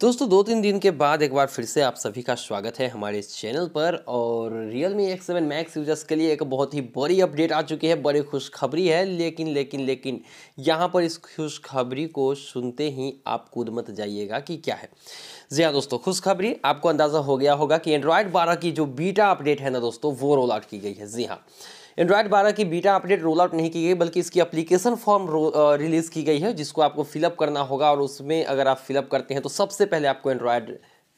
दोस्तों दो तीन दिन के बाद एक बार फिर से आप सभी का स्वागत है हमारे इस चैनल पर और Realme X seven Max users के लिए एक बहुत ही बड़ी अपडेट आ चुकी है बड़ी खुशखबरी है लेकिन लेकिन लेकिन यहाँ पर इस खुशखबरी को सुनते ही आप कूद मत जाइएगा कि क्या है जी हाँ दोस्तों खुशखबरी आपको अंदाज़ा हो गया होगा कि एंड्रॉयड बारह की जो बीटा अपडेट है ना दोस्तों वो रोल आउट की गई है जी हाँ एंड्रॉयड बारह की बीटा अपडेट रोल आउट नहीं की गई बल्कि इसकी अप्लीकेशन फॉर्म रिलीज़ की गई है जिसको आपको फिलअप करना होगा और उसमें अगर आप फिलअप करते हैं तो सबसे पहले आपको एंड्रॉयड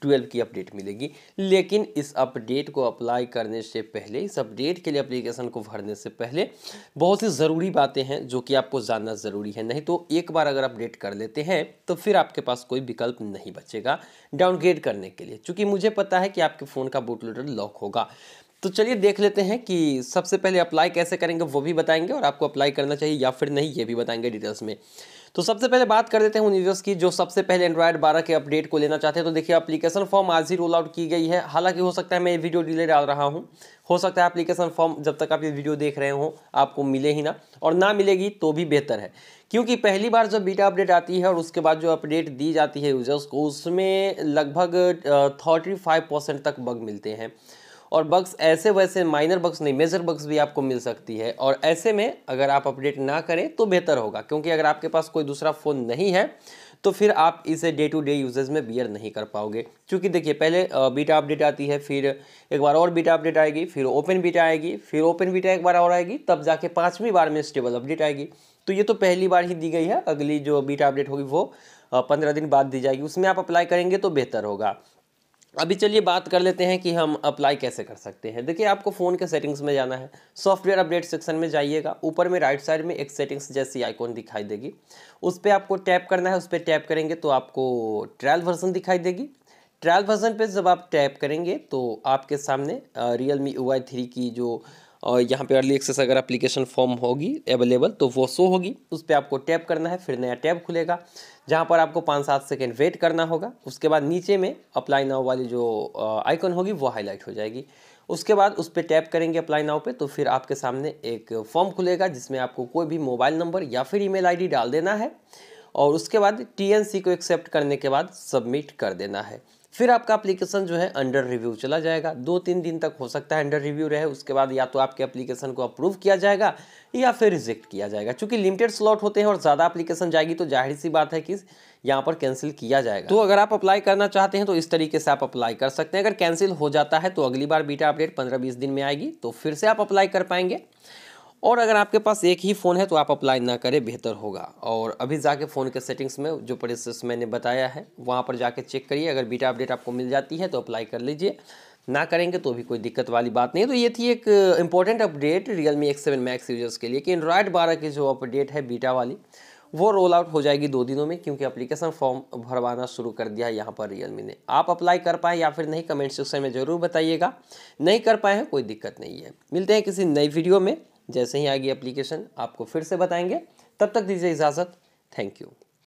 ट्वेल्व की अपडेट मिलेगी लेकिन इस अपडेट को अप्लाई करने से पहले इस अपडेट के लिए अप्लीकेशन को भरने से पहले बहुत सी ज़रूरी बातें हैं जो कि आपको जानना ज़रूरी है नहीं तो एक बार अगर अपडेट कर लेते हैं तो फिर आपके पास कोई विकल्प नहीं बचेगा डाउनग्रेड करने के लिए चूँकि मुझे पता है कि आपके फ़ोन का बूट लॉक होगा तो चलिए देख लेते हैं कि सबसे पहले अप्लाई कैसे करेंगे वो भी बताएंगे और आपको अप्लाई करना चाहिए या फिर नहीं ये भी बताएंगे डिटेल्स में तो सबसे पहले बात कर देते हैं उन यूज़र्स की जो सबसे पहले एंड्रॉयड 12 के अपडेट को लेना चाहते हैं तो देखिए एप्लीकेशन फॉर्म आज ही रोल आउट की गई है हालांकि हो सकता है मैं ये वीडियो डिले डाल रहा हूँ हो सकता है एप्लीकेशन फॉर्म जब तक आप ये वीडियो देख रहे हो आपको मिले ही ना और ना मिलेगी तो भी बेहतर है क्योंकि पहली बार जब बीटा अपडेट आती है और उसके बाद जो अपडेट दी जाती है यूज़र्स को उसमें लगभग थर्टी तक बग मिलते हैं और बग्स ऐसे वैसे माइनर बग्स नहीं मेजर बग्स भी आपको मिल सकती है और ऐसे में अगर आप अपडेट ना करें तो बेहतर होगा क्योंकि अगर आपके पास कोई दूसरा फ़ोन नहीं है तो फिर आप इसे डे टू डे यूजेज में बियर नहीं कर पाओगे क्योंकि देखिए पहले बीटा अपडेट आती है फिर एक बार और बीटा अपडेट आएगी फिर ओपन बीटा आएगी फिर ओपन बीटा एक बार और आएगी तब जाके पाँचवीं बार में स्टेबल अपडेट आएगी तो ये तो पहली बार ही दी गई है अगली जो बीटा अपडेट होगी वो पंद्रह दिन बाद दी जाएगी उसमें आप अप्लाई करेंगे तो बेहतर होगा अभी चलिए बात कर लेते हैं कि हम अप्लाई कैसे कर सकते हैं देखिए आपको फ़ोन के सेटिंग्स में जाना है सॉफ्टवेयर अपडेट सेक्शन में जाइएगा ऊपर में राइट साइड में एक सेटिंग्स जैसी आइकॉन दिखाई देगी उस पर आपको टैप करना है उस पर टैप करेंगे तो आपको ट्रायल वर्जन दिखाई देगी ट्रायल वर्जन पे जब आप टैप करेंगे तो आपके सामने रियल मी यू थ्री की जो और यहाँ पे अर्ली एक्सेस अगर एप्लीकेशन फॉर्म होगी अवेलेबल तो वो शो होगी उस पर आपको टैप करना है फिर नया टैब खुलेगा जहाँ पर आपको पाँच सात सेकेंड वेट करना होगा उसके बाद नीचे में अप्लाई नाव वाली जो आइकन होगी वो हाईलाइट हो जाएगी उसके बाद उस पर टैप करेंगे अप्लाई नाव पे तो फिर आपके सामने एक फॉर्म खुलेगा जिसमें आपको कोई भी मोबाइल नंबर या फिर ईमेल आईडी डाल देना है और उसके बाद टीएनसी को एक्सेप्ट करने के बाद सबमिट कर देना है फिर आपका एप्लीकेशन जो है अंडर रिव्यू चला जाएगा दो तीन दिन तक हो सकता है अंडर रिव्यू रहे उसके बाद या तो आपके एप्लीकेशन को अप्रूव किया जाएगा या फिर रिजेक्ट किया जाएगा चूँकि लिमिटेड स्लॉट होते हैं और ज़्यादा एप्लीकेशन जाएगी तो जाहिर सी बात है कि यहाँ पर कैंसिल किया जाएगा तो अगर आप अप्लाई करना चाहते हैं तो इस तरीके से आप अप्लाई कर सकते हैं अगर कैंसिल हो जाता है तो अगली बार बीटा अपडेट पंद्रह बीस दिन में आएगी तो फिर से आप अप्लाई कर पाएंगे और अगर आपके पास एक ही फ़ोन है तो आप अप्लाई ना करें बेहतर होगा और अभी जाके फ़ोन के सेटिंग्स में जो प्रोसेस मैंने बताया है वहाँ पर जाके चेक करिए अगर बीटा अपडेट आपको मिल जाती है तो अप्लाई कर लीजिए ना करेंगे तो भी कोई दिक्कत वाली बात नहीं है तो ये थी एक important update Realme X seven Max users के लिए कि एंड्रॉयड बारह की जो अपडेट है बीटा वाली वो रोल आउट हो जाएगी दो दिनों में क्योंकि अप्लीकेशन फॉर्म भरवाना शुरू कर दिया है यहाँ पर रियलमी ने आप अप्लाई कर पाए या फिर नहीं कमेंट सेक्शन में ज़रूर बताइएगा नहीं कर पाए हैं कोई दिक्कत नहीं है मिलते हैं किसी नई वीडियो में जैसे ही आएगी एप्लीकेशन आपको फिर से बताएंगे तब तक दीजिए इजाज़त थैंक यू